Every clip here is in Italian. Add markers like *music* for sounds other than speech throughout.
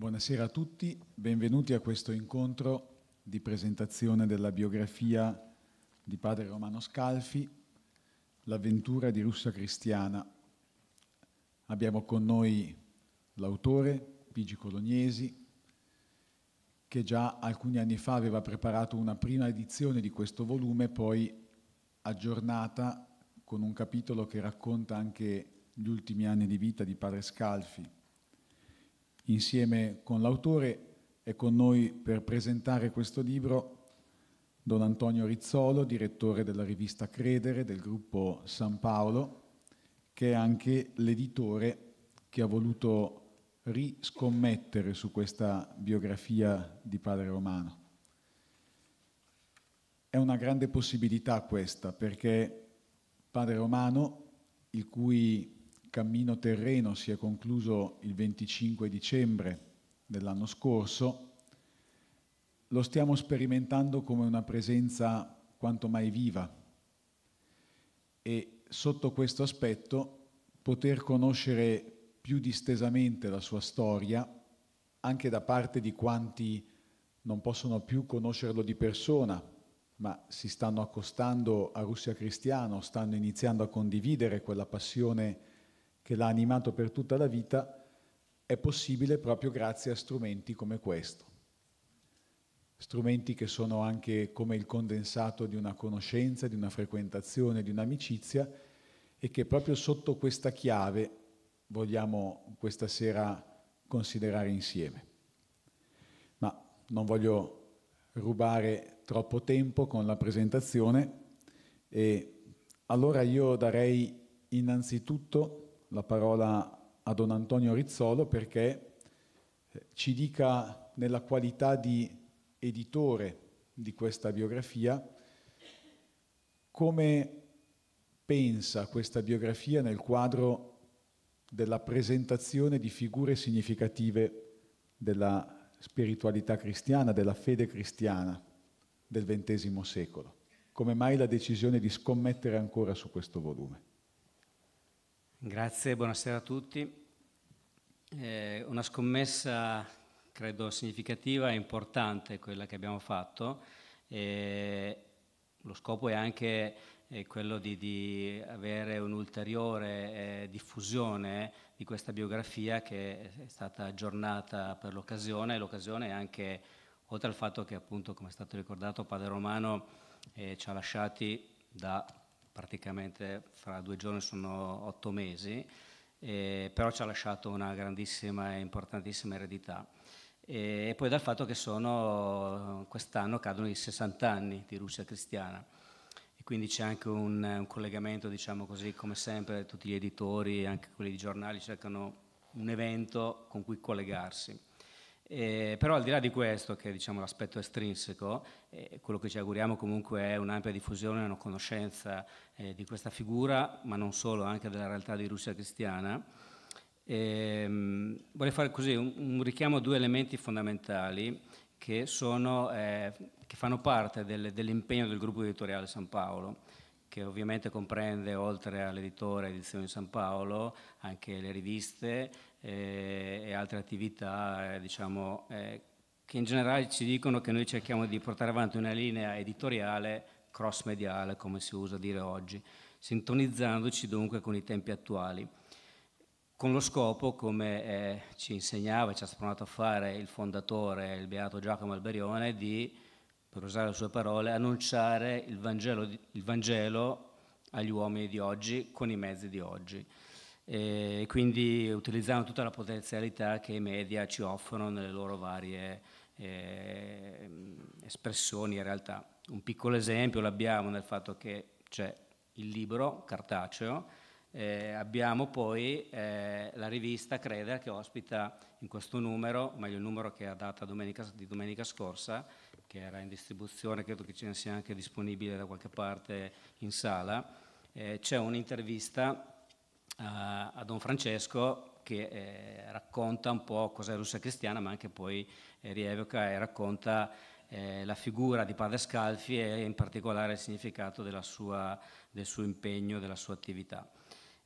Buonasera a tutti, benvenuti a questo incontro di presentazione della biografia di padre Romano Scalfi, L'avventura di Russa Cristiana. Abbiamo con noi l'autore Pigi Colognesi, che già alcuni anni fa aveva preparato una prima edizione di questo volume, poi aggiornata con un capitolo che racconta anche gli ultimi anni di vita di padre Scalfi Insieme con l'autore è con noi per presentare questo libro Don Antonio Rizzolo, direttore della rivista Credere del gruppo San Paolo, che è anche l'editore che ha voluto riscommettere su questa biografia di padre Romano. È una grande possibilità questa perché padre Romano, il cui cammino terreno si è concluso il 25 dicembre dell'anno scorso, lo stiamo sperimentando come una presenza quanto mai viva e sotto questo aspetto poter conoscere più distesamente la sua storia anche da parte di quanti non possono più conoscerlo di persona, ma si stanno accostando a Russia Cristiano, stanno iniziando a condividere quella passione che l'ha animato per tutta la vita, è possibile proprio grazie a strumenti come questo. Strumenti che sono anche come il condensato di una conoscenza, di una frequentazione, di un'amicizia e che proprio sotto questa chiave vogliamo questa sera considerare insieme. Ma non voglio rubare troppo tempo con la presentazione e allora io darei innanzitutto la parola a Don Antonio Rizzolo perché eh, ci dica nella qualità di editore di questa biografia come pensa questa biografia nel quadro della presentazione di figure significative della spiritualità cristiana, della fede cristiana del XX secolo. Come mai la decisione di scommettere ancora su questo volume? Grazie, buonasera a tutti. Eh, una scommessa credo significativa e importante quella che abbiamo fatto. Eh, lo scopo è anche eh, quello di, di avere un'ulteriore eh, diffusione di questa biografia che è stata aggiornata per l'occasione. L'occasione è anche, oltre al fatto che appunto, come è stato ricordato, Padre Romano eh, ci ha lasciati da praticamente fra due giorni sono otto mesi, eh, però ci ha lasciato una grandissima e importantissima eredità. E, poi dal fatto che sono, quest'anno cadono i 60 anni di Russia cristiana e quindi c'è anche un, un collegamento, diciamo così, come sempre tutti gli editori, anche quelli di giornali cercano un evento con cui collegarsi. Eh, però al di là di questo, che è diciamo, l'aspetto estrinseco, eh, quello che ci auguriamo comunque è un'ampia diffusione, e una conoscenza eh, di questa figura, ma non solo, anche della realtà di Russia cristiana. Ehm, vorrei fare così un, un, richiamo a due elementi fondamentali che, sono, eh, che fanno parte del, dell'impegno del gruppo editoriale San Paolo che ovviamente comprende oltre all'editore Edizioni San Paolo anche le riviste, eh, e altre attività eh, diciamo, eh, che in generale ci dicono che noi cerchiamo di portare avanti una linea editoriale cross-mediale, come si usa dire oggi, sintonizzandoci dunque con i tempi attuali, con lo scopo, come eh, ci insegnava, e ci ha spronato a fare il fondatore, il beato Giacomo Alberione, di, per usare le sue parole, annunciare il Vangelo, il Vangelo agli uomini di oggi con i mezzi di oggi e eh, quindi utilizzando tutta la potenzialità che i media ci offrono nelle loro varie eh, espressioni in realtà. Un piccolo esempio l'abbiamo nel fatto che c'è il libro cartaceo, eh, abbiamo poi eh, la rivista Creder che ospita in questo numero, meglio il numero che è data domenica, di domenica scorsa, che era in distribuzione, credo che ce ne sia anche disponibile da qualche parte in sala, eh, c'è un'intervista eh, a Don Francesco che eh, racconta un po' cos'è Russia cristiana, ma anche poi eh, rievoca e eh, racconta eh, la figura di Padre Scalfi e in particolare il significato sua, del suo impegno, della sua attività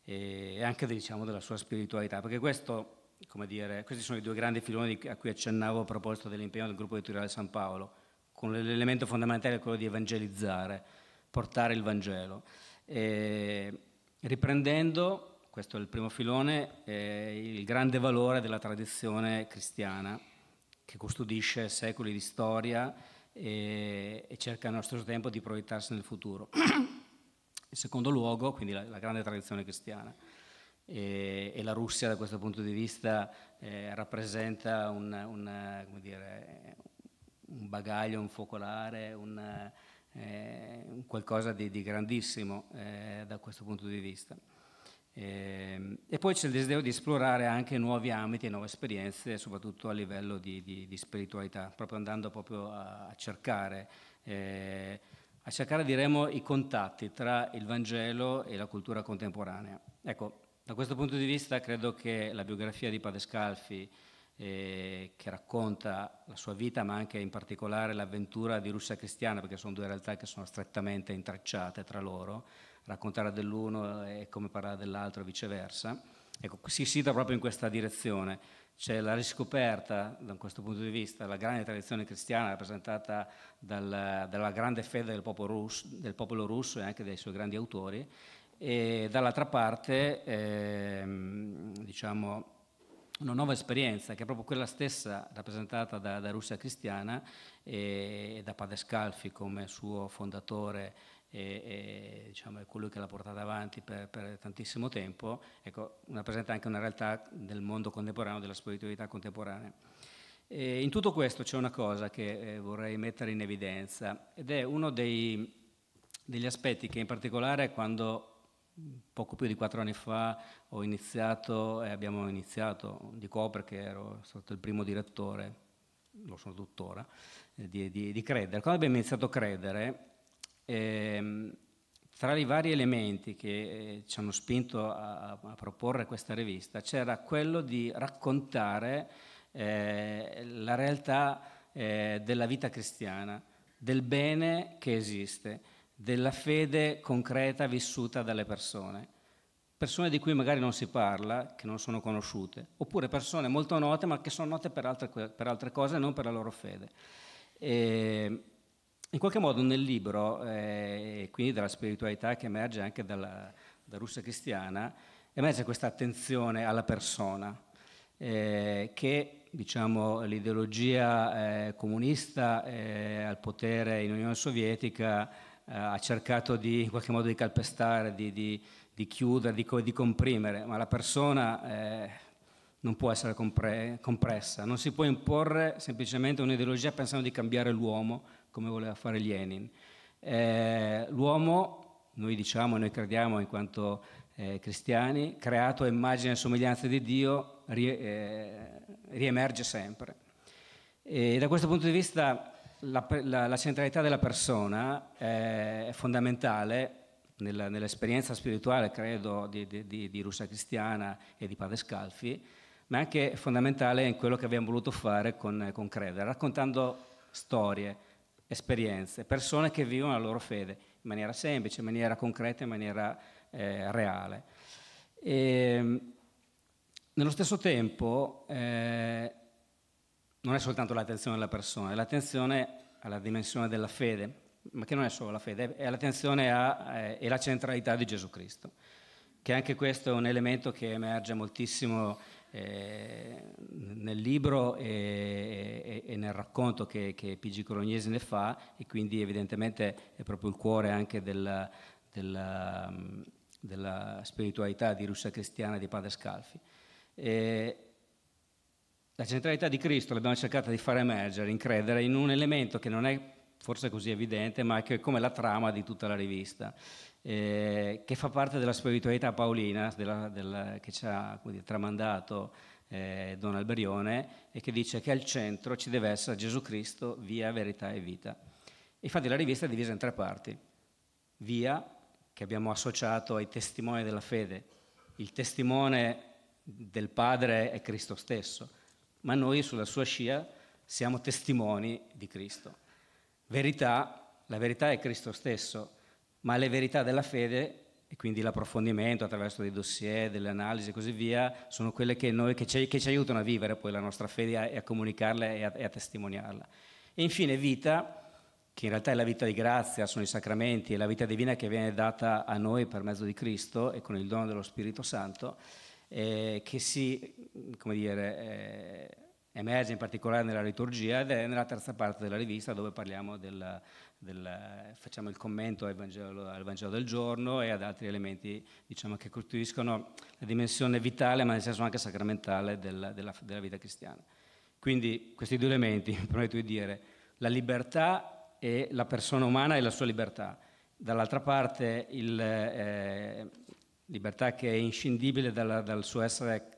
e anche diciamo, della sua spiritualità, perché questo, dire, questi sono i due grandi filoni a cui accennavo a proposito dell'impegno del gruppo editoriale San Paolo, con l'elemento fondamentale quello di evangelizzare, portare il Vangelo. E, riprendendo questo è il primo filone, il grande valore della tradizione cristiana che custodisce secoli di storia e, e cerca nel nostro tempo di proiettarsi nel futuro. *clears throat* In secondo luogo, quindi la, la grande tradizione cristiana. E, e, la Russia da questo punto di vista eh, rappresenta un, un, dire, un, bagaglio, un focolare, un, eh, qualcosa di, di grandissimo eh, da questo punto di vista. Ehm, e poi c'è il desiderio di esplorare anche nuovi ambiti e nuove esperienze, soprattutto a livello di, di, di spiritualità, proprio andando proprio a, a cercare, eh, a cercare diremo, i contatti tra il Vangelo e la cultura contemporanea. Ecco, da questo punto di vista credo che la biografia di Padre Scalfi, eh, che racconta la sua vita, ma anche in particolare l'avventura di Russia Cristiana, perché sono due realtà che sono strettamente intrecciate tra loro, raccontare dell'uno e come parlare dell'altro e viceversa. Ecco, si sita proprio in questa direzione. C'è la riscoperta, da questo punto di vista, la grande tradizione cristiana rappresentata dal, dalla grande fede del popolo, russo, del popolo, russo, e anche dai suoi grandi autori, e dall'altra parte, ehm, diciamo, una nuova esperienza che è proprio quella stessa rappresentata da, da Russia Cristiana e, e da Padre Scalfi come suo fondatore e, e diciamo, è colui che l'ha portata avanti per, per tantissimo tempo, ecco, rappresenta anche una realtà del mondo contemporaneo, della spiritualità contemporanea. E in tutto questo c'è una cosa che eh, vorrei mettere in evidenza ed è uno dei, degli aspetti che in particolare quando poco più di quattro anni fa ho iniziato e eh, abbiamo iniziato, di dico perché ero stato il primo direttore, lo sono tuttora, eh, di, di, di Credere. Quando abbiamo iniziato a credere eh, tra i vari elementi che eh, ci hanno spinto a, a proporre questa rivista c'era quello di raccontare eh, la realtà eh, della vita cristiana, del bene che esiste, della fede concreta vissuta dalle persone. Persone di cui magari non si parla, che non sono conosciute, oppure persone molto note ma che sono note per altre, per altre cose, non per la loro fede. E, ehm, in qualche modo nel libro, eh, e quindi dalla spiritualità che emerge anche dalla, da Russia cristiana, emerge questa attenzione alla persona, eh, che diciamo, l'ideologia eh, comunista eh, al potere in Unione Sovietica eh, ha cercato di, in qualche modo di calpestare, di, di, di chiudere, di, di, comprimere, ma la persona eh, non può essere compre- compressa, non si può imporre semplicemente un'ideologia pensando di cambiare l'uomo come voleva fare Lenin. Eh, l'uomo, noi diciamo, noi crediamo in quanto eh, cristiani, creato a immagine e somiglianza di Dio, rie, eh, riemerge sempre. E da questo punto di vista la, la, la centralità della persona eh, è fondamentale nella, nell'esperienza spirituale, credo, di, di, di, Russa Cristiana e di Padre Scalfi, ma è anche fondamentale in quello che abbiamo voluto fare con, con Credere, raccontando storie, esperienze, persone che vivono la loro fede in maniera semplice, in maniera concreta, in maniera eh, reale. E, ehm, nello stesso tempo eh, non è soltanto l'attenzione alla persona, è l'attenzione alla dimensione della fede, ma che non è solo la fede, è l'attenzione alla eh, centralità di Gesù Cristo, che anche questo è un elemento che emerge moltissimo eh, nel libro e, e, e, nel racconto che, che Pigi Colognese ne fa e quindi evidentemente è proprio il cuore anche della, della, della spiritualità di Russia Cristiana di Padre Scalfi. E la centralità di Cristo l'abbiamo cercata di far emergere, in credere, in un elemento che non è forse così evidente, ma che è come la trama di tutta la rivista eh, che fa parte della spiritualità paolina della, della, che ci ha quindi, tramandato eh, Don Alberione e che dice che al centro ci deve essere Gesù Cristo, via, verità e vita. Infatti la rivista è divisa in tre parti. Via, che abbiamo associato ai testimoni della fede. Il testimone del Padre è Cristo stesso, ma noi sulla sua scia siamo testimoni di Cristo. Verità, la verità è Cristo stesso, ma le verità della fede e quindi l'approfondimento attraverso dei dossier, delle analisi e così via, sono quelle che, noi, che, ci, che ci, aiutano a vivere poi la nostra fede e a, comunicarla e a, e a testimoniarla. E infine vita, che in realtà è la vita di grazia, sono i sacramenti, è la vita divina che viene data a noi per mezzo di Cristo e con il dono dello Spirito Santo, eh, che si, come dire, eh, emerge in particolare nella liturgia ed è nella terza parte della rivista dove parliamo della del, facciamo il commento al Vangelo, al Vangelo, del giorno e ad altri elementi diciamo, che costituiscono la dimensione vitale, ma nel senso anche sacramentale, della, della, della vita cristiana. Quindi questi due elementi mi *laughs* di dire la libertà e la persona umana e la sua libertà. Dall'altra parte, il, eh, libertà che è inscindibile dalla, dal suo essere,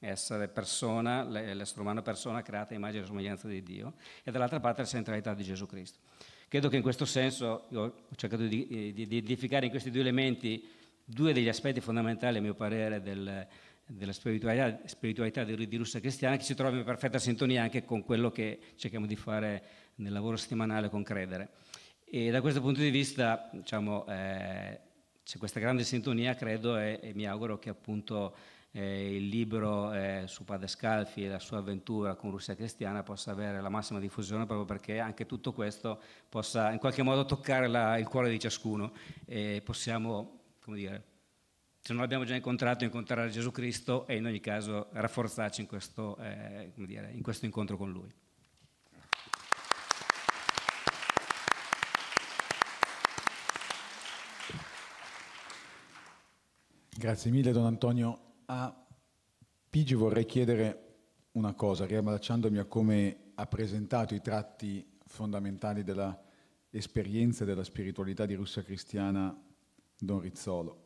essere persona, l'essere umano persona creata a immagine e somiglianza di Dio, e dall'altra parte la centralità di Gesù Cristo. Credo che in questo senso ho cercato di, eh, di, di, edificare in questi due elementi due degli aspetti fondamentali, a mio parere, del, della spiritualità, spiritualità di, di Russia Cristiana, che si trova in perfetta sintonia anche con quello che cerchiamo di fare nel lavoro settimanale con Credere. E da questo punto di vista, diciamo, eh, c'è questa grande sintonia, credo, e, e mi auguro che appunto eh, il libro eh, su Padre Scalfi e la sua avventura con Russia Cristiana possa avere la massima diffusione proprio perché anche tutto questo possa in qualche modo toccare la, il cuore di ciascuno e possiamo, come dire, se non l'abbiamo già incontrato, incontrare Gesù Cristo e in ogni caso rafforzarci in questo, eh, dire, in questo incontro con Lui. Grazie mille Don Antonio. A Pigi vorrei chiedere una cosa, riabbacciandomi a come ha presentato i tratti fondamentali della esperienza e della spiritualità di Russia Cristiana Don Rizzolo.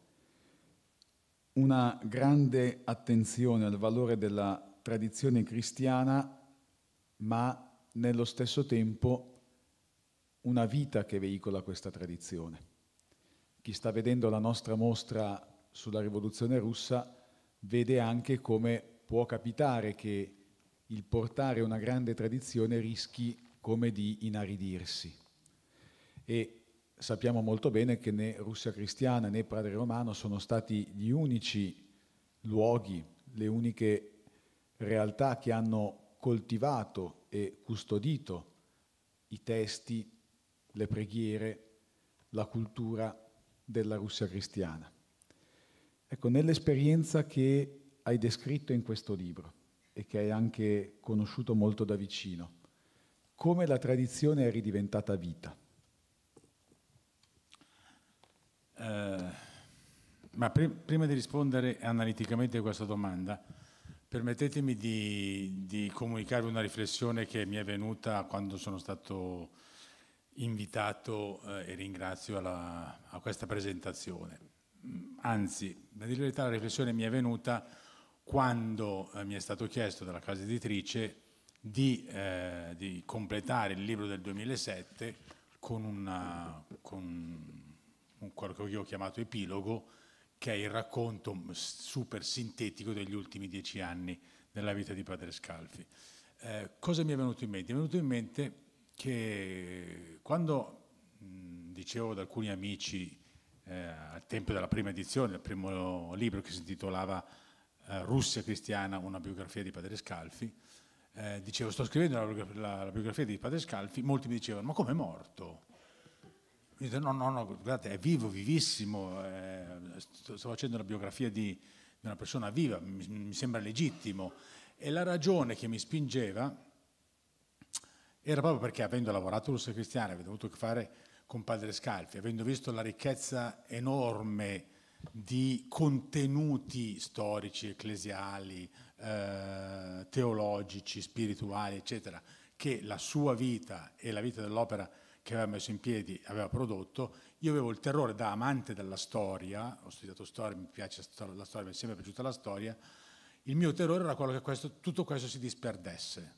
Una grande attenzione al valore della tradizione cristiana, ma nello stesso tempo una vita che veicola questa tradizione. Chi sta vedendo la nostra mostra sulla rivoluzione russa vede anche come può capitare che il portare una grande tradizione rischi come di inaridirsi. E sappiamo molto bene che né Russia cristiana né Padre Romano sono stati gli unici luoghi, le uniche realtà che hanno coltivato e custodito i testi, le preghiere, la cultura della Russia cristiana. Ecco, nell'esperienza che hai descritto in questo libro e che hai anche conosciuto molto da vicino, come la tradizione è ridiventata vita? Eh, ma pr prima di rispondere analiticamente a questa domanda, permettetemi di, di comunicarvi una riflessione che mi è venuta quando sono stato invitato eh, e ringrazio alla, a questa presentazione. Mm, anzi, da dire la riflessione mi è venuta quando eh, mi è stato chiesto dalla casa editrice di, eh, di completare il libro del 2007 con, una, con un, quello che io ho chiamato epilogo, che è il racconto super sintetico degli ultimi dieci anni della vita di Padre Scalfi. Eh, cosa mi è venuto in mente? Mi è venuto in mente che quando mh, mm, dicevo ad alcuni amici eh, al tempo della prima edizione, il primo libro che si intitolava eh, Russia cristiana, una biografia di Padre Scalfi, eh, dicevo sto scrivendo la, la, la, biografia di Padre Scalfi, molti mi dicevano ma come è morto? Io dico no, no, no, guardate, è vivo, vivissimo, eh, sto, sto, facendo la biografia di, di una persona viva, mi, mi, sembra legittimo. E la ragione che mi spingeva era proprio perché avendo lavorato Russia Cristiana, avendo avevo che fare con Padre Scalfi, avendo visto la ricchezza enorme di contenuti storici, ecclesiali, eh, teologici, spirituali, eccetera, che la sua vita e la vita dell'opera che aveva messo in piedi aveva prodotto, io avevo il terrore da amante della storia, ho studiato storia, mi piace la storia, mi è sempre piaciuta la storia, il mio terrore era quello che questo, tutto questo si disperdesse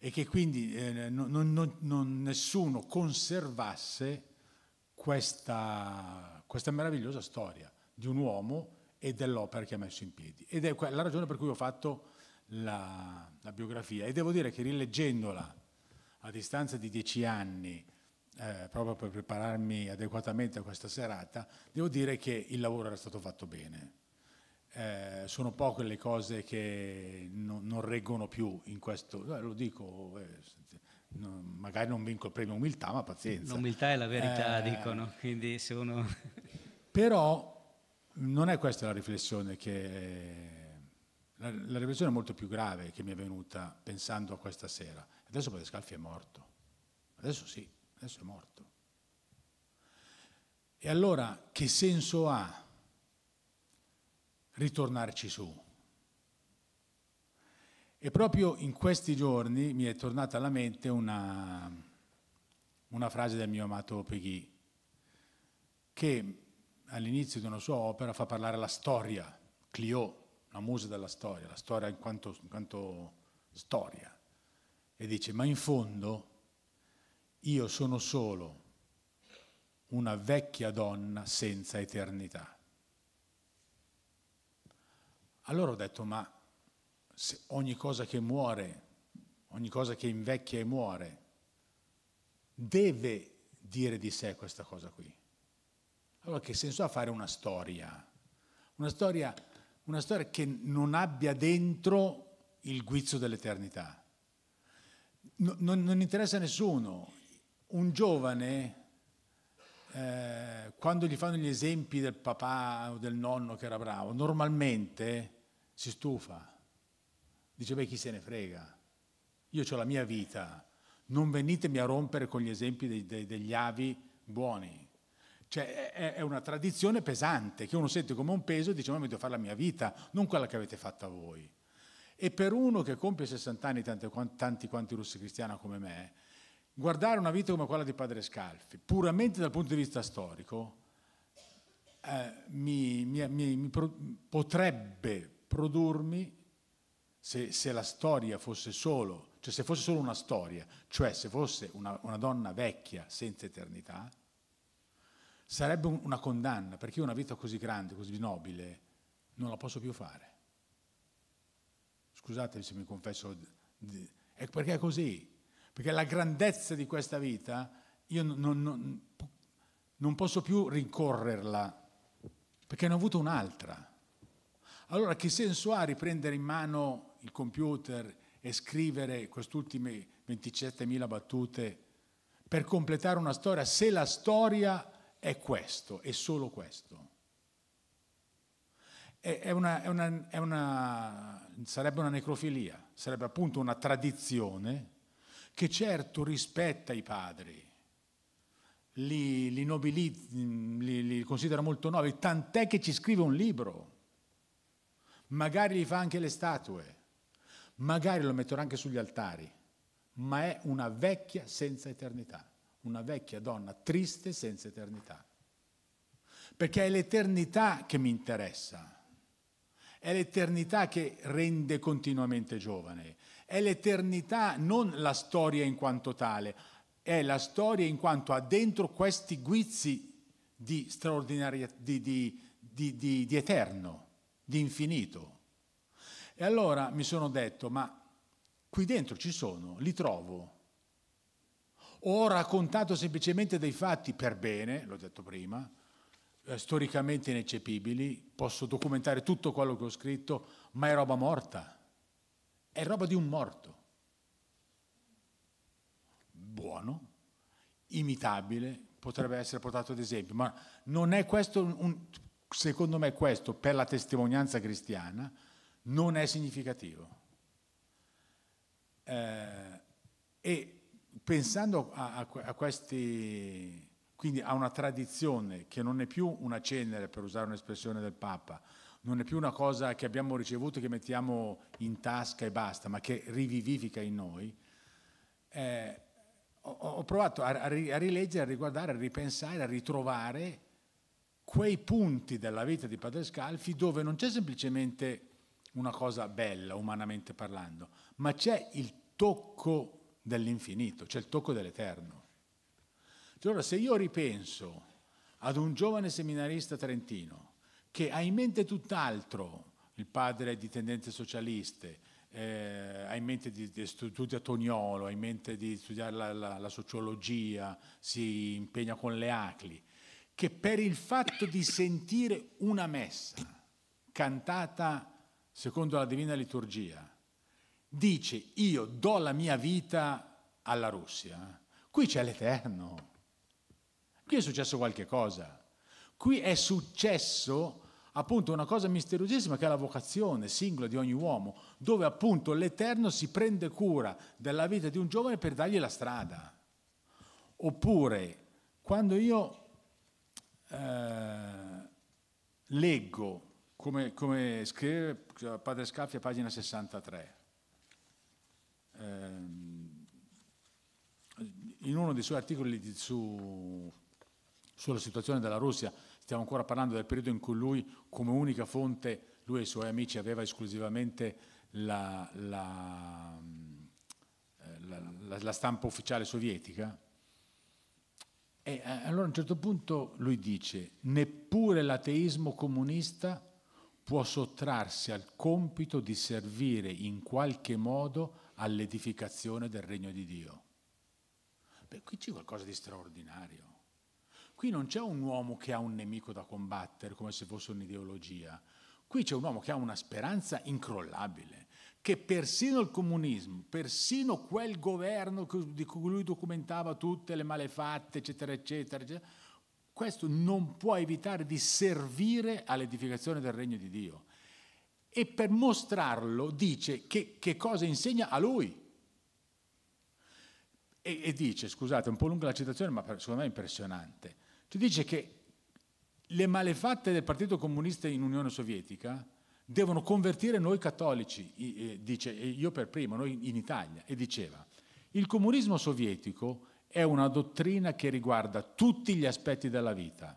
e che quindi eh, non, non, non nessuno conservasse questa, questa, meravigliosa storia di un uomo e dell'opera che ha messo in piedi. Ed è la ragione per cui ho fatto la, la biografia e devo dire che rileggendola a distanza di dieci anni, eh, proprio per prepararmi adeguatamente a questa serata, devo dire che il lavoro era stato fatto bene eh, sono poche le cose che no, non reggono più in questo, eh, lo dico, eh, no, magari non vinco il premio umiltà, ma pazienza. L'umiltà è la verità, eh, dicono, quindi se uno... *laughs* Però non è questa la riflessione che... Eh, la, la riflessione molto più grave che mi è venuta pensando a questa sera. Adesso Padescalfi è morto. Adesso sì, adesso è morto. E allora che senso ha ritornarci su. E proprio in questi giorni mi è tornata alla mente una, una frase del mio amato Peggy, che all'inizio di una sua opera fa parlare la storia, Clio, la musa della storia, la storia in quanto, in quanto storia, e dice, ma in fondo io sono solo una vecchia donna senza eternità. Allora ho detto, ma se ogni cosa che muore, ogni cosa che invecchia e muore, deve dire di sé questa cosa qui. Allora che senso ha fare una storia? Una storia, una storia che non abbia dentro il guizzo dell'eternità. No, non, non, interessa a nessuno. Un giovane, eh, quando gli fanno gli esempi del papà o del nonno che era bravo, normalmente si stufa, dice beh chi se ne frega, io ho la mia vita, non venitemi a rompere con gli esempi dei, dei, degli avi buoni. Cioè è, è, una tradizione pesante che uno sente come un peso e dice ma mi devo fare la mia vita, non quella che avete fatta voi. E per uno che compie 60 anni, tanti, tanti quanti russi cristiani come me, guardare una vita come quella di Padre Scalfi, puramente dal punto di vista storico, eh, mi, mi, mi, potrebbe produrmi se, se, la storia fosse solo, cioè se fosse solo una storia, cioè se fosse una, una donna vecchia senza eternità, sarebbe un, una condanna, perché io una vita così grande, così nobile, non la posso più fare. Scusate se mi confesso, è perché è così, perché la grandezza di questa vita io non, non, non posso più rincorrerla, perché ne ho avuto un'altra. Allora che senso ha riprendere in mano il computer e scrivere quest'ultime 27.000 battute per completare una storia se la storia è questo, è solo questo? È una, è una, è una, sarebbe una necrofilia, sarebbe appunto una tradizione che certo rispetta i padri, li, li, nobili, li, li considera molto nobili, tant'è che ci scrive un libro magari gli fa anche le statue, magari lo metterà anche sugli altari, ma è una vecchia senza eternità, una vecchia donna triste senza eternità. Perché è l'eternità che mi interessa, è l'eternità che rende continuamente giovane, è l'eternità, non la storia in quanto tale, è la storia in quanto ha dentro questi guizzi di, di, di, di eterno di infinito. E allora mi sono detto, ma qui dentro ci sono, li trovo. Ho raccontato semplicemente dei fatti per bene, l'ho detto prima, eh, storicamente ineccepibili, posso documentare tutto quello che ho scritto, ma è roba morta, è roba di un morto. Buono, imitabile, potrebbe essere portato ad esempio, ma non è questo un, Secondo me questo, per la testimonianza cristiana, non è significativo. Eh, e pensando a, a, questi, quindi a una tradizione che non è più una cenere, per usare un'espressione del Papa, non è più una cosa che abbiamo ricevuto, e che mettiamo in tasca e basta, ma che rivivifica in noi, eh, ho, ho, provato a, a rileggere, a riguardare, a ripensare, a ritrovare quei punti della vita di Padre Scalfi dove non c'è semplicemente una cosa bella, umanamente parlando, ma c'è il tocco dell'infinito, c'è il tocco dell'eterno. Allora se io ripenso ad un giovane seminarista trentino che ha in mente tutt'altro, il padre di tendenze socialiste, eh, ha in mente di, di studiare Toniolo, ha in mente di studiare la, la, la sociologia, si impegna con le acli, che per il fatto di sentire una messa cantata secondo la divina liturgia, dice io do la mia vita alla Russia, qui c'è l'Eterno, qui è successo qualche cosa, qui è successo appunto una cosa misteriosissima che è la vocazione singola di ogni uomo, dove appunto l'Eterno si prende cura della vita di un giovane per dargli la strada. Oppure, quando io eh, leggo come, come, scrive Padre Scaffi a pagina 63. Eh, in uno dei suoi articoli di, su, sulla situazione della Russia, stiamo ancora parlando del periodo in cui lui come unica fonte, lui e i suoi amici aveva esclusivamente la, la, la, la stampa ufficiale sovietica, e eh, allora a un certo punto lui dice, neppure l'ateismo comunista può sottrarsi al compito di servire in qualche modo all'edificazione del regno di Dio. Beh, qui c'è qualcosa di straordinario. Qui non c'è un uomo che ha un nemico da combattere come se fosse un'ideologia. Qui c'è un uomo che ha una speranza incrollabile che persino il comunismo, persino quel governo di cui lui documentava tutte le malefatte, eccetera, eccetera, eccetera questo non può evitare di servire all'edificazione del regno di Dio. E per mostrarlo dice che, che cosa insegna a lui. E, e, dice, scusate, è un po' lunga la citazione, ma secondo me è impressionante. Ci dice che le malefatte del Partito Comunista in Unione Sovietica devono convertire noi cattolici, eh, dice, eh, io per primo, noi in Italia, e diceva, il comunismo sovietico è una dottrina che riguarda tutti gli aspetti della vita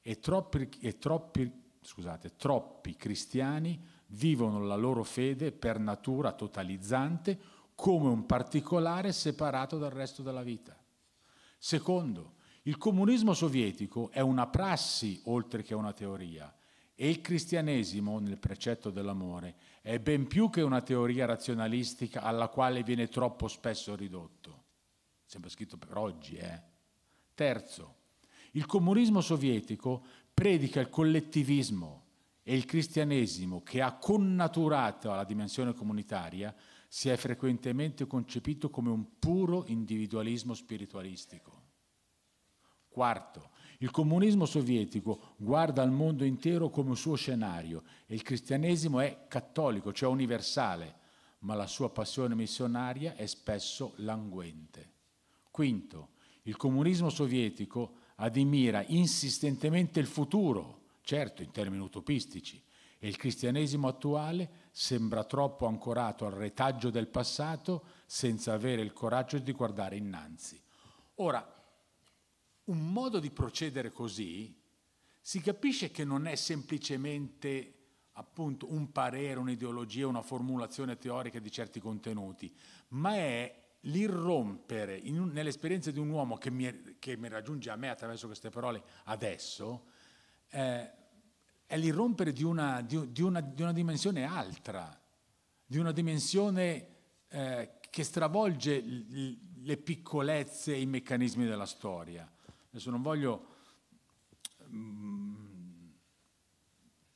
e troppi, e troppi, scusate, troppi cristiani vivono la loro fede per natura totalizzante come un particolare separato dal resto della vita. Secondo, il comunismo sovietico è una prassi oltre che una teoria e il cristianesimo, nel precetto dell'amore, è ben più che una teoria razionalistica alla quale viene troppo spesso ridotto. Sembra scritto per oggi, eh? Terzo, il comunismo sovietico predica il collettivismo e il cristianesimo, che ha connaturato la dimensione comunitaria, si è frequentemente concepito come un puro individualismo spiritualistico. Quarto, il comunismo sovietico guarda al mondo intero come suo scenario e il cristianesimo è cattolico, cioè universale, ma la sua passione missionaria è spesso languente. Quinto, il comunismo sovietico admira insistentemente il futuro, certo in termini utopistici, e il cristianesimo attuale sembra troppo ancorato al retaggio del passato senza avere il coraggio di guardare innanzi. Ora, un modo di procedere così si capisce che non è semplicemente appunto un parere, un'ideologia, una formulazione teorica di certi contenuti, ma è l'irrompere un, nell'esperienza di un uomo che mi, che mi, raggiunge a me attraverso queste parole adesso, eh, è l'irrompere di una, di, di, una, di una, dimensione altra, di una dimensione eh, che stravolge l, le piccolezze e i meccanismi della storia. Adesso non voglio... Mm,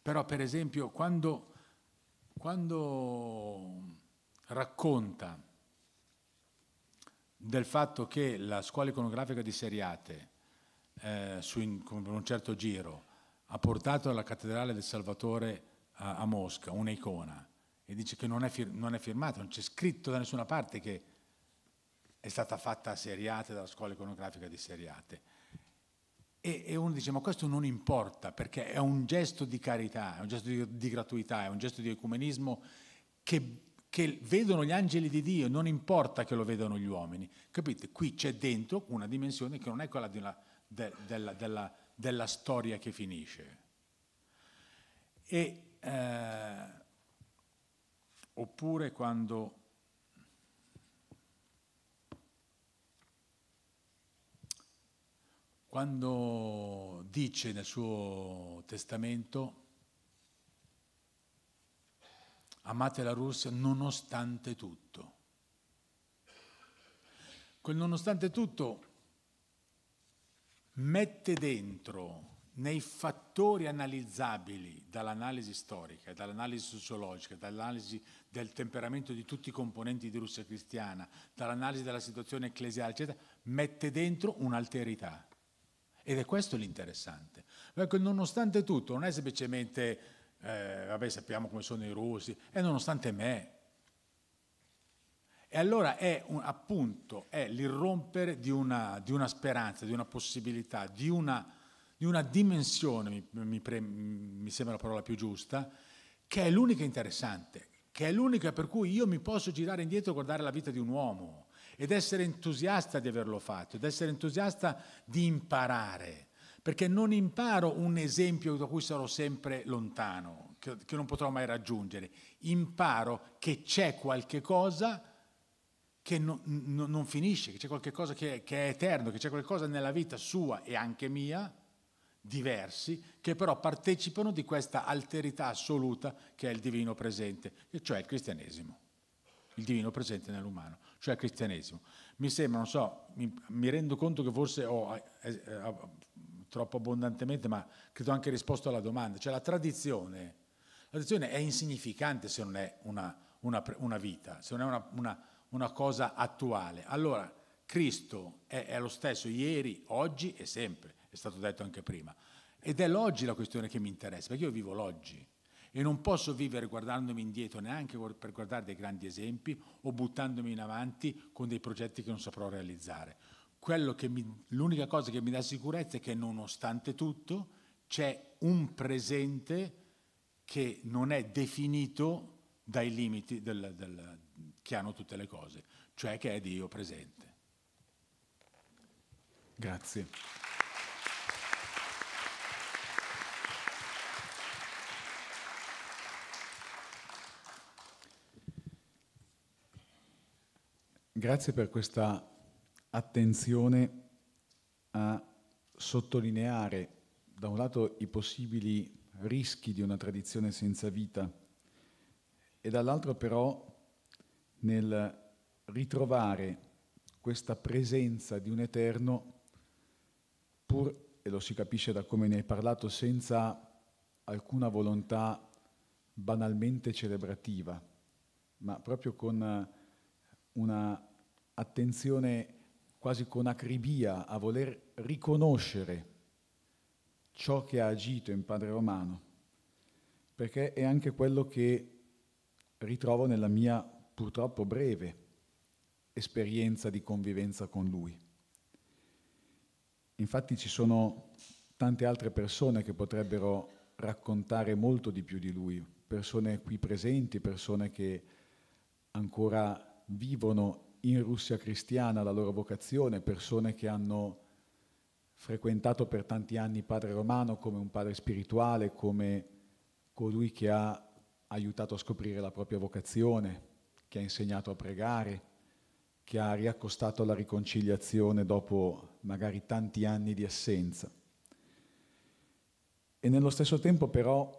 però per esempio quando, quando racconta del fatto che la scuola iconografica di Seriate, eh, su in, con un certo giro, ha portato alla cattedrale del Salvatore a, a Mosca un'icona e dice che non è, fir- non è firmata, non c'è scritto da nessuna parte che è stata fatta a Seriate dalla scuola iconografica di Seriate. E, e uno dice, ma questo non importa, perché è un gesto di carità, è un gesto di, di gratuità, è un gesto di ecumenismo che, che vedono gli angeli di Dio, non importa che lo vedano gli uomini. Capite? Qui c'è dentro una dimensione che non è quella della, de, della, della, della storia che finisce. E, eh, oppure quando quando dice nel suo testamento amate la Russia nonostante tutto. Quel nonostante tutto mette dentro nei fattori analizzabili dall'analisi storica, dall'analisi sociologica, dall'analisi del temperamento di tutti i componenti di Russia cristiana, dall'analisi della situazione ecclesiale, eccetera, mette dentro un'alterità. Ed è questo l'interessante. Ecco, nonostante tutto, non è semplicemente, eh, vabbè sappiamo come sono i russi, è nonostante me. E allora è un, appunto è l'irrompere di una, di una, speranza, di una possibilità, di una, di una dimensione, mi, mi, pre, mi sembra la parola più giusta, che è l'unica interessante, che è l'unica per cui io mi posso girare indietro e guardare la vita di un uomo ed essere entusiasta di averlo fatto, ed essere entusiasta di imparare, perché non imparo un esempio da cui sarò sempre lontano, che, che non potrò mai raggiungere, imparo che c'è qualche cosa che non, non, non finisce, che c'è qualche cosa che, che è eterno, che c'è qualcosa nella vita sua e anche mia, diversi, che però partecipano di questa alterità assoluta che è il divino presente, cioè il cristianesimo, il divino presente nell'umano cioè il cristianesimo. Mi sembra, non so, mi, mi rendo conto che forse ho eh, eh, eh, troppo abbondantemente, ma credo anche risposto alla domanda, cioè la tradizione, la tradizione è insignificante se non è una, una, una vita, se non è una, una, cosa attuale. Allora, Cristo è, è lo stesso ieri, oggi e sempre, è stato detto anche prima. Ed è l'oggi la questione che mi interessa, perché io vivo l'oggi e non posso vivere guardandomi indietro neanche per guardare dei grandi esempi o buttandomi in avanti con dei progetti che non saprò realizzare. Mi, l'unica cosa che mi dà sicurezza è che nonostante tutto c'è un presente che non è definito dai limiti del, del, che hanno tutte le cose, cioè che è Dio presente. Grazie. Grazie per questa attenzione a sottolineare da un lato i possibili rischi di una tradizione senza vita e dall'altro però nel ritrovare questa presenza di un eterno pur, e lo si capisce da come ne hai parlato, senza alcuna volontà banalmente celebrativa, ma proprio con una attenzione quasi con acribia a voler riconoscere ciò che ha agito in Padre Romano, perché è anche quello che ritrovo nella mia purtroppo breve esperienza di convivenza con lui. Infatti ci sono tante altre persone che potrebbero raccontare molto di più di lui, persone qui presenti, persone che ancora vivono in Russia cristiana la loro vocazione, persone che hanno frequentato per tanti anni Padre Romano come un padre spirituale, come colui che ha aiutato a scoprire la propria vocazione, che ha insegnato a pregare, che ha riaccostato alla riconciliazione dopo magari tanti anni di assenza. E nello stesso tempo però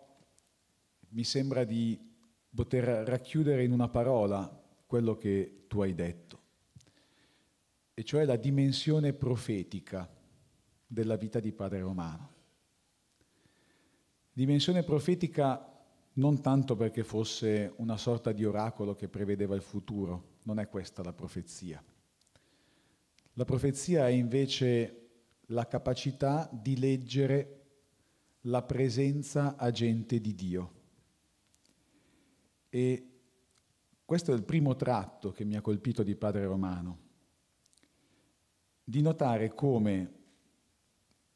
mi sembra di poter racchiudere in una parola quello che tu hai detto, e cioè la dimensione profetica della vita di Padre Romano. Dimensione profetica non tanto perché fosse una sorta di oracolo che prevedeva il futuro, non è questa la profezia. La profezia è invece la capacità di leggere la presenza agente di Dio e questo è il primo tratto che mi ha colpito di Padre Romano, di notare come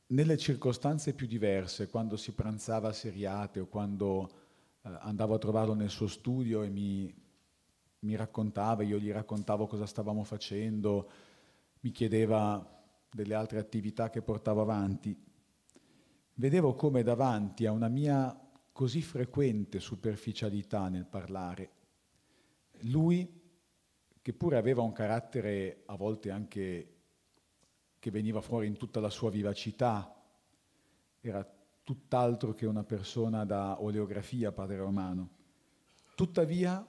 nelle circostanze più diverse, quando si pranzava a seriate o quando eh, andavo a trovarlo nel suo studio e mi, mi raccontava, io gli raccontavo cosa stavamo facendo, mi chiedeva delle altre attività che portavo avanti, vedevo come davanti a una mia così frequente superficialità nel parlare lui, che pure aveva un carattere a volte anche che veniva fuori in tutta la sua vivacità, era tutt'altro che una persona da oleografia, padre romano, tuttavia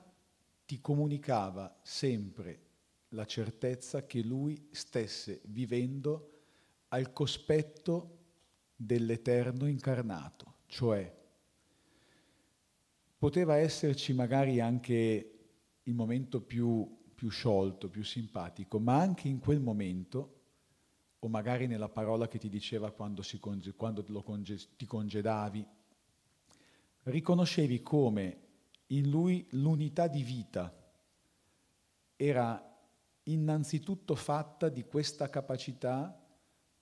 ti comunicava sempre la certezza che lui stesse vivendo al cospetto dell'Eterno incarnato, cioè poteva esserci magari anche il momento più, più sciolto, più simpatico, ma anche in quel momento, o magari nella parola che ti diceva quando, conge- quando conge- ti congedavi, riconoscevi come in lui l'unità di vita era innanzitutto fatta di questa capacità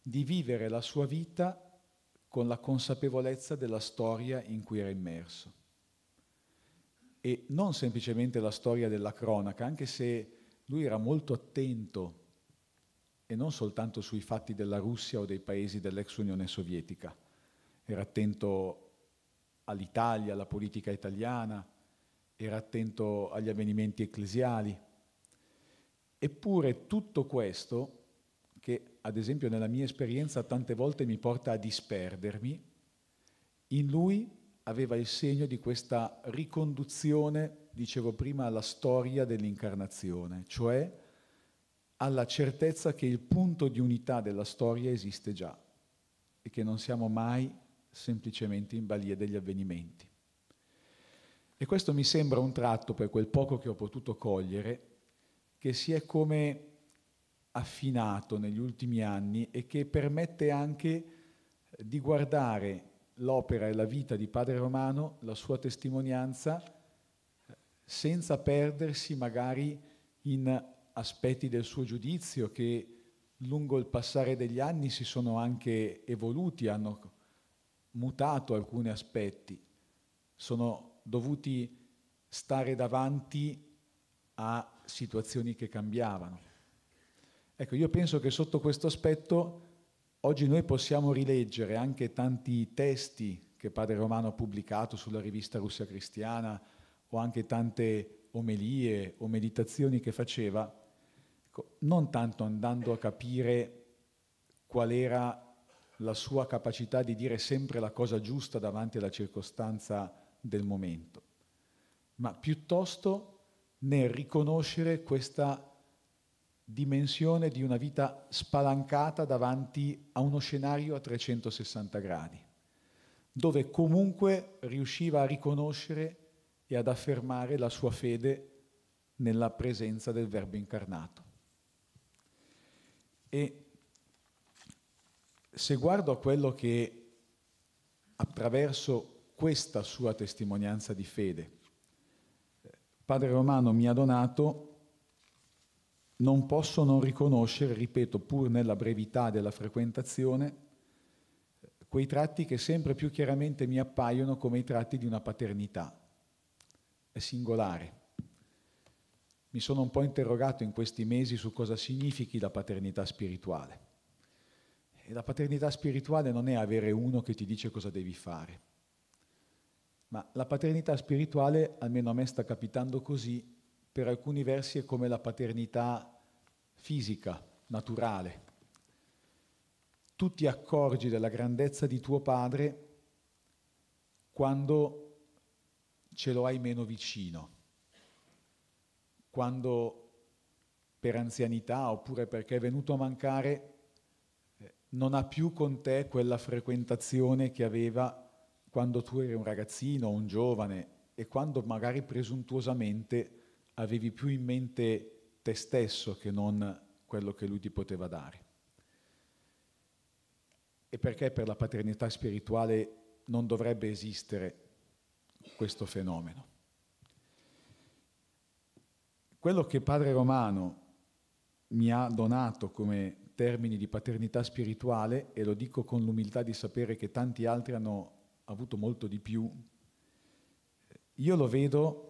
di vivere la sua vita con la consapevolezza della storia in cui era immerso e non semplicemente la storia della cronaca, anche se lui era molto attento e non soltanto sui fatti della Russia o dei paesi dell'ex Unione Sovietica, era attento all'Italia, alla politica italiana, era attento agli avvenimenti ecclesiali. Eppure tutto questo, che ad esempio nella mia esperienza tante volte mi porta a disperdermi, in lui aveva il segno di questa riconduzione, dicevo prima, alla storia dell'incarnazione, cioè alla certezza che il punto di unità della storia esiste già e che non siamo mai semplicemente in balia degli avvenimenti. E questo mi sembra un tratto, per quel poco che ho potuto cogliere, che si è come affinato negli ultimi anni e che permette anche di guardare l'opera e la vita di Padre Romano, la sua testimonianza, senza perdersi magari in aspetti del suo giudizio che lungo il passare degli anni si sono anche evoluti, hanno mutato alcuni aspetti. Sono dovuti stare davanti a situazioni che cambiavano. Ecco, io penso che sotto questo aspetto Oggi noi possiamo rileggere anche tanti testi che Padre Romano ha pubblicato sulla rivista Russia Cristiana o anche tante omelie o meditazioni che faceva, non tanto andando a capire qual era la sua capacità di dire sempre la cosa giusta davanti alla circostanza del momento, ma piuttosto nel riconoscere questa dimensione di una vita spalancata davanti a uno scenario a 360 gradi, dove comunque riusciva a riconoscere e ad affermare la sua fede nella presenza del Verbo incarnato. E se guardo a quello che attraverso questa sua testimonianza di fede eh, Padre Romano mi ha donato, non posso non riconoscere, ripeto, pur nella brevità della frequentazione, quei tratti che sempre più chiaramente mi appaiono come i tratti di una paternità. È singolare. Mi sono un po' interrogato in questi mesi su cosa significhi la paternità spirituale. E la paternità spirituale non è avere uno che ti dice cosa devi fare, ma la paternità spirituale, almeno a me sta capitando così, per alcuni versi è come la paternità fisica, naturale. Tu ti accorgi della grandezza di tuo padre quando ce lo hai meno vicino, quando per anzianità oppure perché è venuto a mancare eh, non ha più con te quella frequentazione che aveva quando tu eri un ragazzino, un giovane e quando magari presuntuosamente avevi più in mente te stesso che non quello che lui ti poteva dare. E perché per la paternità spirituale non dovrebbe esistere questo fenomeno? Quello che Padre Romano mi ha donato come termini di paternità spirituale, e lo dico con l'umiltà di sapere che tanti altri hanno avuto molto di più, io lo vedo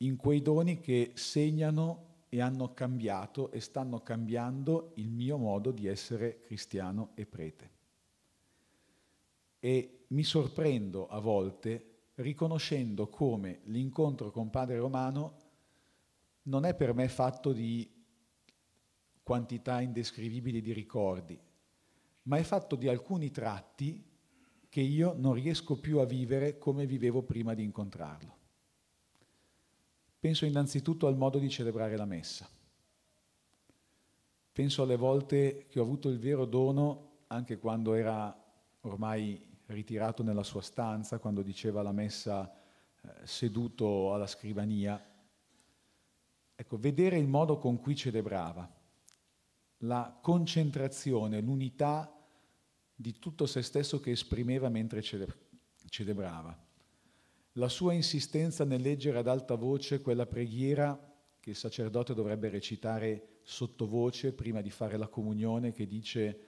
in quei doni che segnano e hanno cambiato e stanno cambiando il mio modo di essere cristiano e prete. E mi sorprendo a volte riconoscendo come l'incontro con Padre Romano non è per me fatto di quantità indescrivibili di ricordi, ma è fatto di alcuni tratti che io non riesco più a vivere come vivevo prima di incontrarlo. Penso innanzitutto al modo di celebrare la messa. Penso alle volte che ho avuto il vero dono, anche quando era ormai ritirato nella sua stanza, quando diceva la messa eh, seduto alla scrivania. Ecco, vedere il modo con cui celebrava, la concentrazione, l'unità di tutto se stesso che esprimeva mentre celebrava la sua insistenza nel leggere ad alta voce quella preghiera che il sacerdote dovrebbe recitare sottovoce prima di fare la comunione che dice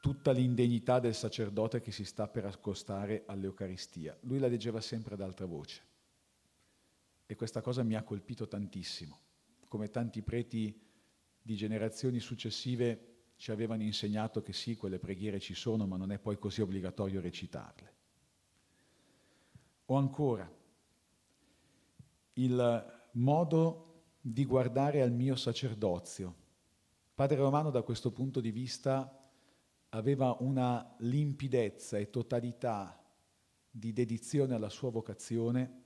tutta l'indegnità del sacerdote che si sta per accostare all'Eucaristia. Lui la leggeva sempre ad alta voce e questa cosa mi ha colpito tantissimo, come tanti preti di generazioni successive ci avevano insegnato che sì, quelle preghiere ci sono, ma non è poi così obbligatorio recitarle. O ancora, il modo di guardare al mio sacerdozio. Padre Romano da questo punto di vista aveva una limpidezza e totalità di dedizione alla sua vocazione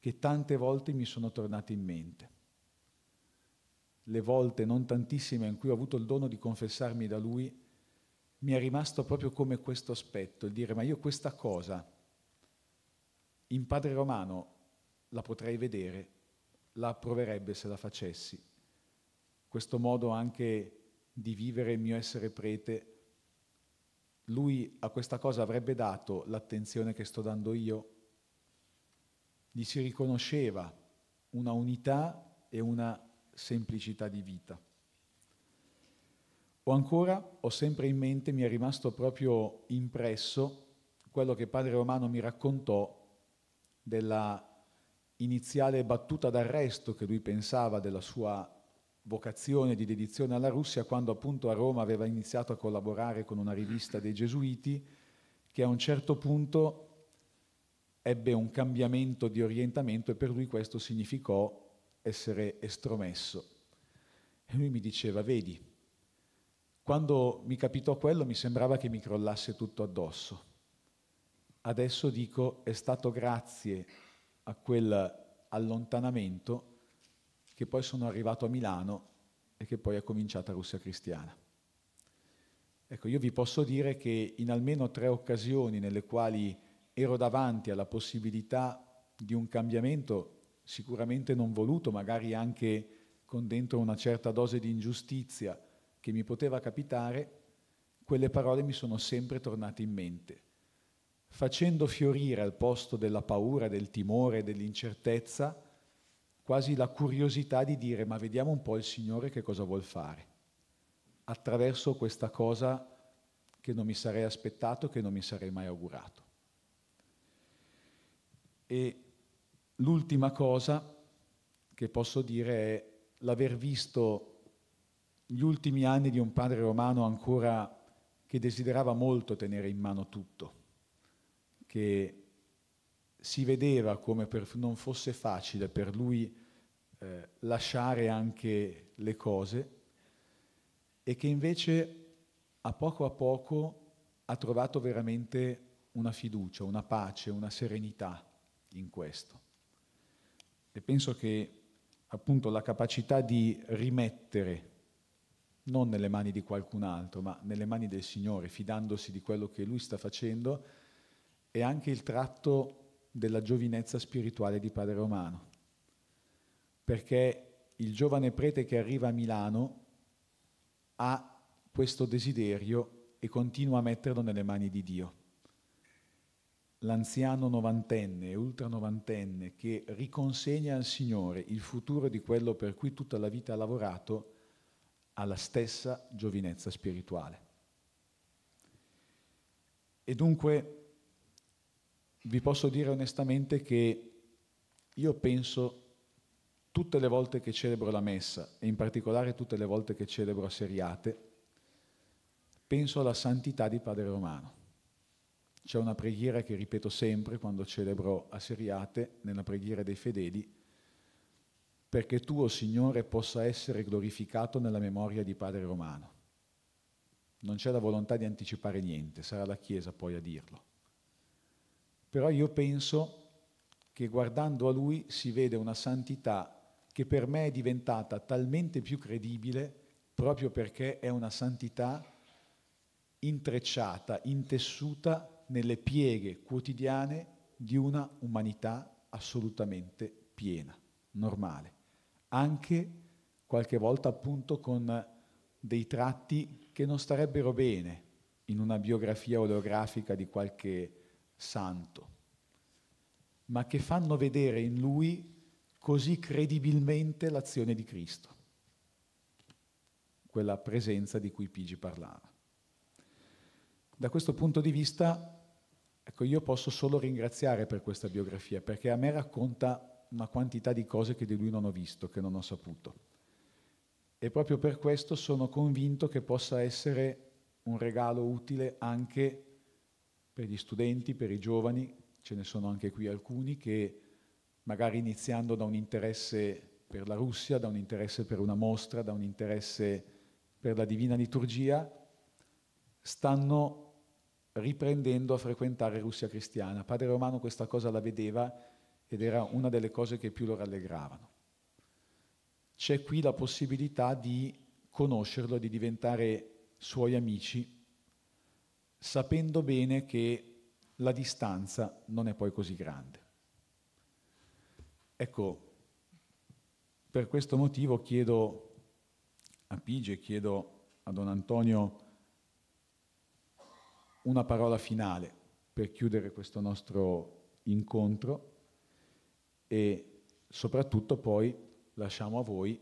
che tante volte mi sono tornate in mente le volte, non tantissime, in cui ho avuto il dono di confessarmi da Lui, mi è rimasto proprio come questo aspetto, il dire ma io questa cosa in padre romano la potrei vedere, la approverebbe se la facessi. Questo modo anche di vivere il mio essere prete, lui a questa cosa avrebbe dato l'attenzione che sto dando io, gli si riconosceva una unità e una semplicità di vita. O ancora ho sempre in mente, mi è rimasto proprio impresso quello che padre Romano mi raccontò della iniziale battuta d'arresto che lui pensava della sua vocazione di dedizione alla Russia quando appunto a Roma aveva iniziato a collaborare con una rivista dei gesuiti che a un certo punto ebbe un cambiamento di orientamento e per lui questo significò essere estromesso. E lui mi diceva, vedi, quando mi capitò quello mi sembrava che mi crollasse tutto addosso. Adesso dico, è stato grazie a quel allontanamento che poi sono arrivato a Milano e che poi è cominciata Russia Cristiana. Ecco, io vi posso dire che in almeno tre occasioni nelle quali ero davanti alla possibilità di un cambiamento sicuramente non voluto, magari anche con dentro una certa dose di ingiustizia che mi poteva capitare, quelle parole mi sono sempre tornate in mente, facendo fiorire al posto della paura, del timore, dell'incertezza, quasi la curiosità di dire ma vediamo un po' il Signore che cosa vuol fare attraverso questa cosa che non mi sarei aspettato, che non mi sarei mai augurato. E L'ultima cosa che posso dire è l'aver visto gli ultimi anni di un padre romano ancora che desiderava molto tenere in mano tutto, che si vedeva come per, non fosse facile per lui eh, lasciare anche le cose e che invece a poco a poco ha trovato veramente una fiducia, una pace, una serenità in questo. E penso che appunto la capacità di rimettere non nelle mani di qualcun altro, ma nelle mani del Signore, fidandosi di quello che Lui sta facendo, è anche il tratto della giovinezza spirituale di Padre Romano. Perché il giovane prete che arriva a Milano ha questo desiderio e continua a metterlo nelle mani di Dio l'anziano novantenne e ultranovantenne che riconsegna al Signore il futuro di quello per cui tutta la vita ha lavorato alla stessa giovinezza spirituale. E dunque vi posso dire onestamente che io penso tutte le volte che celebro la messa e in particolare tutte le volte che celebro a seriate, penso alla santità di Padre Romano c'è una preghiera che ripeto sempre quando celebro a Seriate, nella preghiera dei fedeli, perché tu, o oh Signore, possa essere glorificato nella memoria di Padre Romano. Non c'è la volontà di anticipare niente, sarà la Chiesa poi a dirlo. Però io penso che guardando a lui si vede una santità che per me è diventata talmente più credibile proprio perché è una santità intrecciata, intessuta nelle pieghe quotidiane di una umanità assolutamente piena, normale, anche qualche volta appunto con dei tratti che non starebbero bene in una biografia oleografica di qualche santo, ma che fanno vedere in lui così credibilmente l'azione di Cristo, quella presenza di cui Pigi parlava. Da questo punto di vista, ecco, io posso solo ringraziare per questa biografia, perché a me racconta una quantità di cose che di lui non ho visto, che non ho saputo. E proprio per questo sono convinto che possa essere un regalo utile anche per gli studenti, per i giovani, ce ne sono anche qui alcuni che magari iniziando da un interesse per la Russia, da un interesse per una mostra, da un interesse per la divina liturgia, stanno riprendendo a frequentare Russia cristiana. Padre Romano questa cosa la vedeva ed era una delle cose che più lo rallegravano. C'è qui la possibilità di conoscerlo, di diventare suoi amici, sapendo bene che la distanza non è poi così grande. Ecco, per questo motivo chiedo a Pige, chiedo a Don Antonio una parola finale per chiudere questo nostro incontro e soprattutto poi lasciamo a voi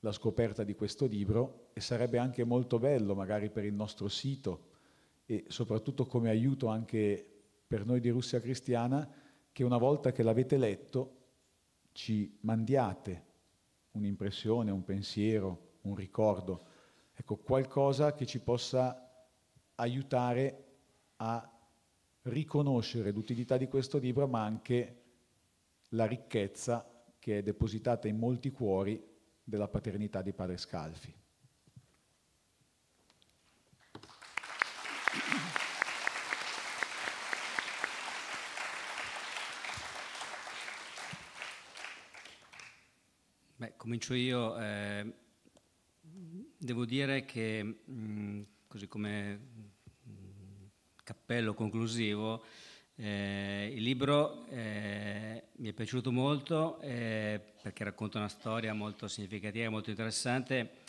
la scoperta di questo libro e sarebbe anche molto bello magari per il nostro sito e soprattutto come aiuto anche per noi di Russia Cristiana che una volta che l'avete letto ci mandiate un'impressione, un pensiero, un ricordo, ecco qualcosa che ci possa aiutare a riconoscere l'utilità di questo libro, ma anche la ricchezza che è depositata in molti cuori della paternità di padre Scalfi. Beh, comincio io. Eh, devo dire che, mh, mm, così come cappello conclusivo, eh, il libro eh, mi è piaciuto molto eh, perché racconta una storia molto significativa, molto interessante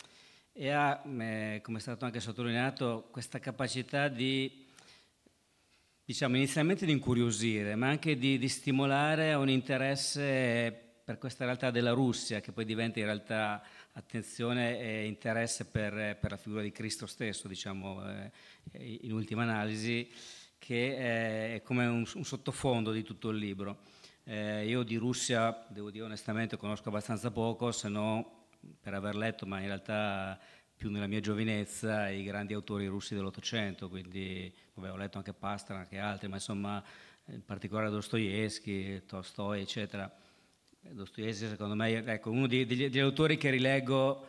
e ha, eh, come è stato anche sottolineato, questa capacità di, diciamo, inizialmente di incuriosire, ma anche di, di stimolare un interesse per questa realtà della Russia che poi diventa in realtà attenzione e interesse per, per la figura di Cristo stesso, diciamo, eh, in ultima analisi, che eh, è come un, un sottofondo di tutto il libro. Eh, io di Russia, devo dire onestamente, conosco abbastanza poco, se no per aver letto, ma in realtà più nella mia giovinezza, i grandi autori russi dell'Ottocento, quindi vabbè, ho letto anche Pastrana, anche altri, ma insomma in particolare Dostoevsky, Tolstoi, eccetera. Dostoevsky secondo me è ecco, uno degli, degli, autori che rileggo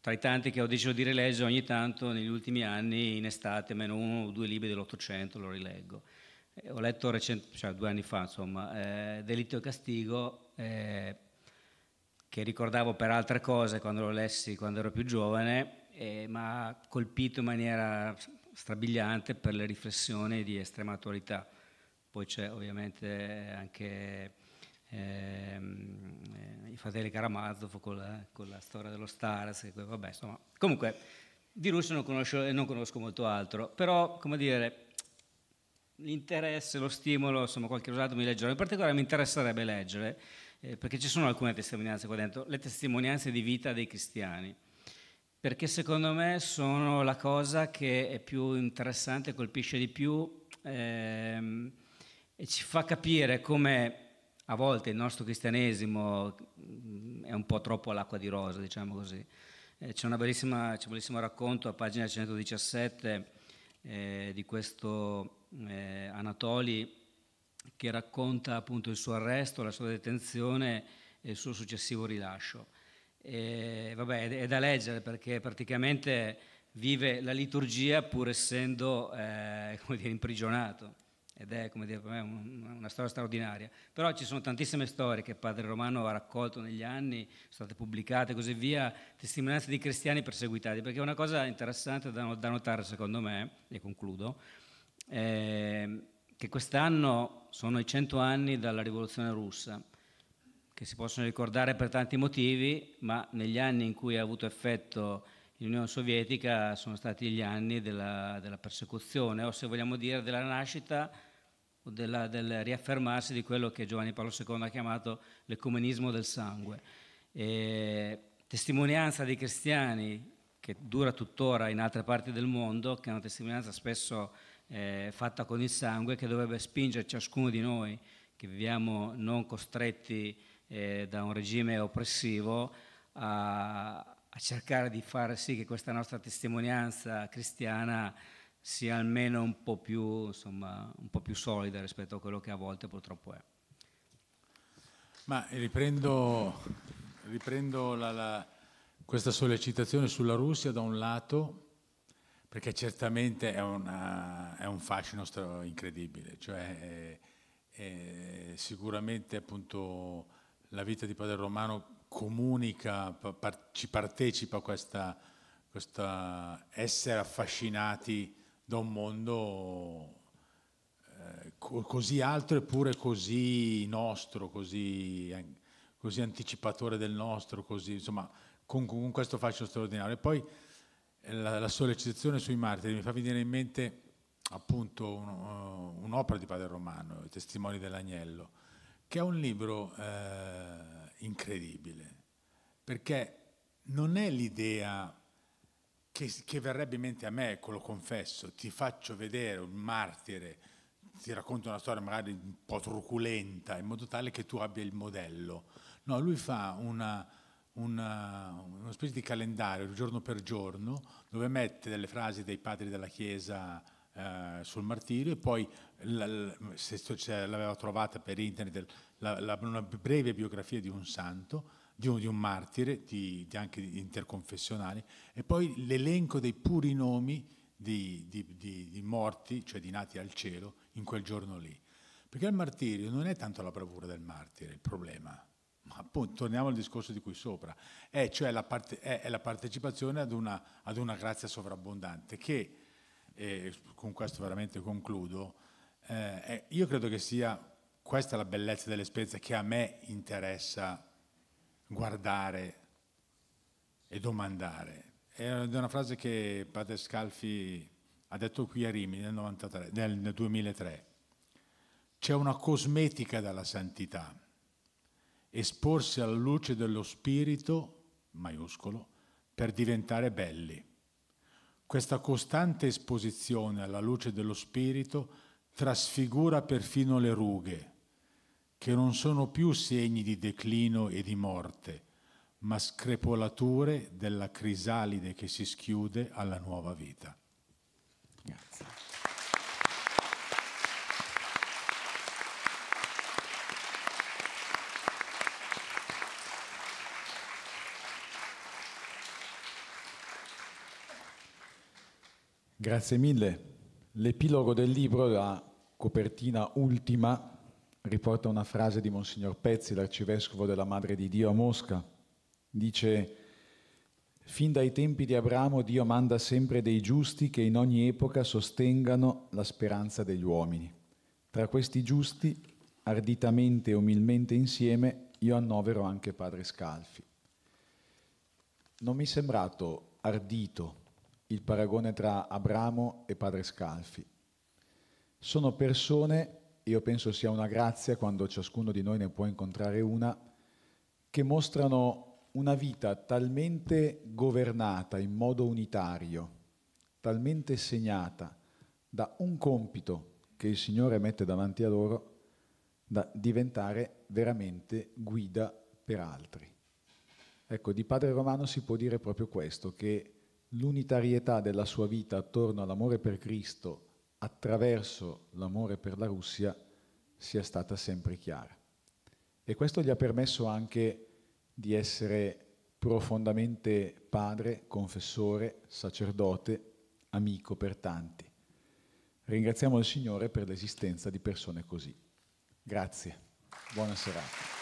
tra i tanti che ho deciso di rileggere ogni tanto negli ultimi anni, in estate, meno uno o due libri dell'Ottocento lo rileggo. Eh, ho letto recent- cioè, due anni fa, insomma, eh, Delitto e Castigo, eh, che ricordavo per altre cose quando lo lessi quando ero più giovane, eh, ma colpito in maniera strabiliante per le riflessioni di estrema attualità. Poi c'è ovviamente anche ehm, eh, i fratelli Karamazov con la, con la storia dello Stars, vabbè, insomma. Comunque, di Russia non conosco, non conosco molto altro, però, come dire, l'interesse, lo stimolo, insomma, qualche usato mi leggerò. In particolare mi interesserebbe leggere, eh, perché ci sono alcune testimonianze qua dentro, le testimonianze di vita dei cristiani perché secondo me sono la cosa che è più interessante, colpisce di più ehm, e ci fa capire come a volte il nostro cristianesimo mm, è un po' troppo all'acqua di rosa, diciamo così. Eh, c'è, un bellissimo racconto a pagina 117 eh, di questo eh, Anatoli che racconta appunto il suo arresto, la sua detenzione e il suo successivo rilascio. E, eh, vabbè, è da leggere perché praticamente vive la liturgia pur essendo eh, *laughs* dire, imprigionato ed è come dire, una storia straordinaria. Però ci sono tantissime storie che Padre Romano ha raccolto negli anni, sono state pubblicate e così via, testimonianze di cristiani perseguitati, perché una cosa interessante da, notare secondo me, e concludo, è ehm, che quest'anno sono i cento anni dalla rivoluzione russa, che si possono ricordare per tanti motivi, ma negli anni in cui ha avuto effetto l'Unione Sovietica sono stati gli anni della, della persecuzione o se vogliamo dire della nascita della, del riaffermarsi di quello che Giovanni Paolo II ha chiamato l'ecumenismo del sangue. E testimonianza dei cristiani che dura tuttora in altre parti del mondo, che è una testimonianza spesso eh, fatta con il sangue, che dovrebbe spingere ciascuno di noi che viviamo non costretti eh, da un regime oppressivo a, a cercare di fare sì che questa nostra testimonianza cristiana sia almeno un po, più, insomma, un po' più solida rispetto a quello che a volte purtroppo è. Ma riprendo, riprendo la, la, questa sollecitazione sulla Russia da un lato, perché certamente è, una, è un fascino incredibile, cioè è, è sicuramente appunto la vita di Padre Romano comunica, par, ci partecipa a questa essere affascinati da un mondo eh, così altro eppure così nostro, così, così anticipatore del nostro, così, insomma, con, con, questo fascino straordinario. E poi eh, la, la sollecitazione sui martiri mi fa venire in mente appunto eh, un'opera di Padre Romano, I Testimoni dell'Agnello, che è un libro eh, incredibile, perché non è l'idea che, che verrebbe in mente a me, ecco lo confesso, ti faccio vedere un martire, ti racconto una storia magari un po' truculenta, in modo tale che tu abbia il modello. No, lui fa una, una, una specie di calendario giorno per giorno dove mette delle frasi dei padri della Chiesa eh, sul martirio e poi la, se l'aveva trovata per internet la, la, una breve biografia di un santo di un, di un martire, di, di anche di interconfessionali, e poi l'elenco dei puri nomi di, morti, cioè di nati al cielo, in quel giorno lì. Perché il martirio non è tanto la bravura del martire, il problema, ma appunto, torniamo al discorso di qui sopra, è cioè la, parte, è, è la partecipazione ad una, ad una, grazia sovrabbondante che, e con questo veramente concludo, eh, io credo che sia questa la bellezza dell'esperienza che a me interessa guardare e domandare. È una frase che Padre Scalfi ha detto qui a Rimini nel, 93, nel 2003. C'è una cosmetica dalla santità. Esporsi alla luce dello spirito, maiuscolo, per diventare belli. Questa costante esposizione alla luce dello spirito trasfigura perfino le rughe, che non sono più segni di declino e di morte, ma screpolature della crisalide che si schiude alla nuova vita. Grazie. Grazie mille. L'epilogo del libro, la copertina ultima riporta una frase di Monsignor Pezzi, l'arcivescovo della Madre di Dio a Mosca. Dice, fin dai tempi di Abramo Dio manda sempre dei giusti che in ogni epoca sostengano la speranza degli uomini. Tra questi giusti, arditamente e umilmente insieme, io annovero anche Padre Scalfi. Non mi è sembrato ardito il paragone tra Abramo e Padre Scalfi. Sono persone io penso sia una grazia quando ciascuno di noi ne può incontrare una, che mostrano una vita talmente governata in modo unitario, talmente segnata da un compito che il Signore mette davanti a loro, da diventare veramente guida per altri. Ecco, di Padre Romano si può dire proprio questo, che l'unitarietà della sua vita attorno all'amore per Cristo, attraverso l'amore per la Russia sia stata sempre chiara. E questo gli ha permesso anche di essere profondamente padre, confessore, sacerdote, amico per tanti. Ringraziamo il Signore per l'esistenza di persone così. Grazie, buona serata.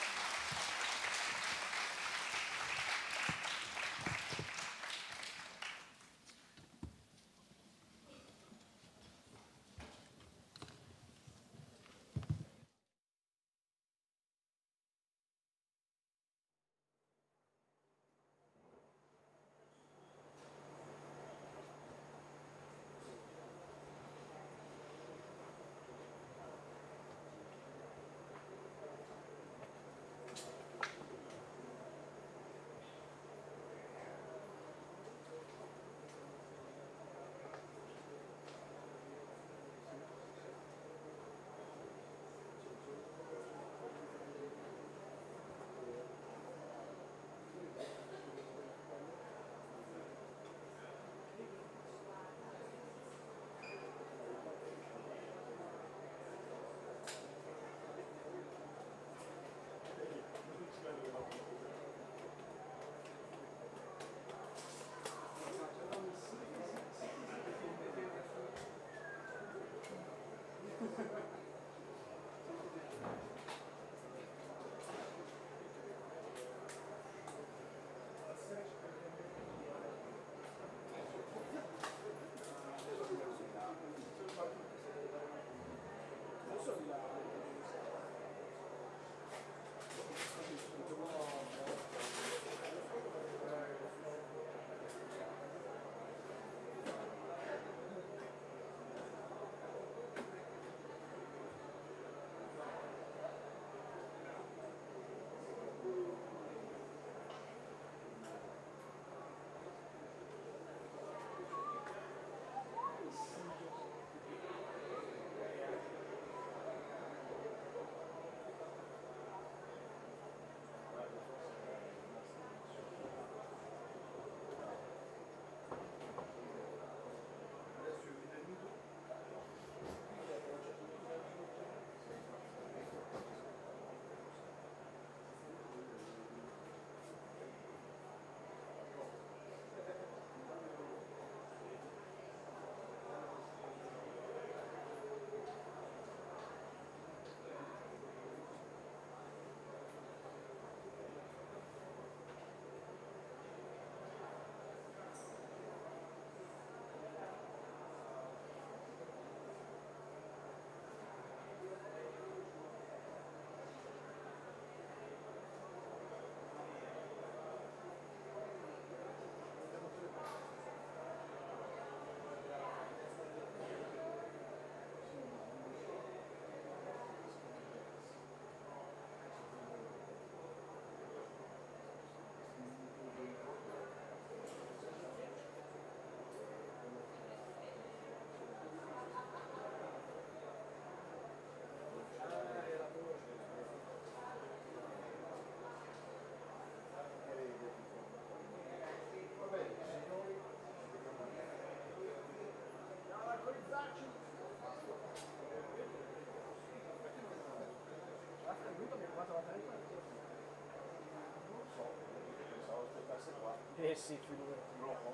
Recife, no Rock.